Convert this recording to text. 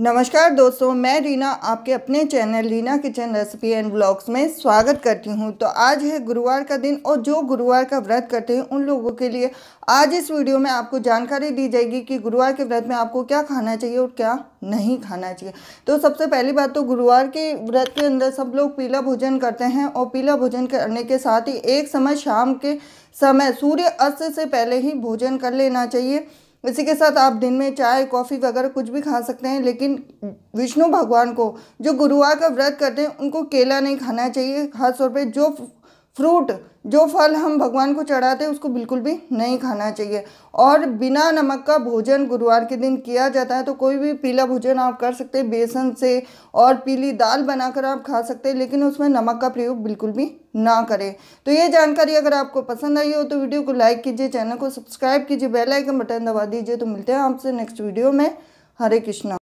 नमस्कार दोस्तों मैं रीना आपके अपने channel Reena kitchen recipe and blogs में स्वागत करती हूं तो आज है गुरुवार का दिन और जो गुरुवार का व्रत करते हैं उन लोगों के लिए आज इस वीडियो में आपको जानकारी दी जाएगी कि गुरुवार के व्रत में आपको क्या खाना चाहिए और क्या नहीं खाना चाहिए तो सबसे पहली बात तो गुरुवार के व्रत के अंदर सब लोग पीला भोजन करते हैं और पीला भोजन करने के साथ ही एक समय शाम के समय सूर्य अस्त से पहले ही भोजन कर लेना चाहिए इसी के साथ आप दिन में चाय कॉफ़ी वगैरह कुछ भी खा सकते हैं लेकिन विष्णु भगवान को जो गुरुवार का व्रत करते हैं उनको केला नहीं खाना चाहिए खासतौर पे जो फ्रूट जो फल हम भगवान को चढ़ाते हैं उसको बिल्कुल भी नहीं खाना चाहिए और बिना नमक का भोजन गुरुवार के दिन किया जाता है तो कोई भी पीला भोजन आप कर सकते हैं बेसन से और पीली दाल बनाकर आप खा सकते हैं लेकिन उसमें नमक का प्रयोग बिल्कुल भी ना करें तो ये जानकारी अगर आपको पसंद आई हो तो वीडियो को लाइक कीजिए चैनल को सब्सक्राइब कीजिए बेलाइकन बटन दबा दीजिए तो मिलते हैं आपसे नेक्स्ट वीडियो में हरे कृष्णा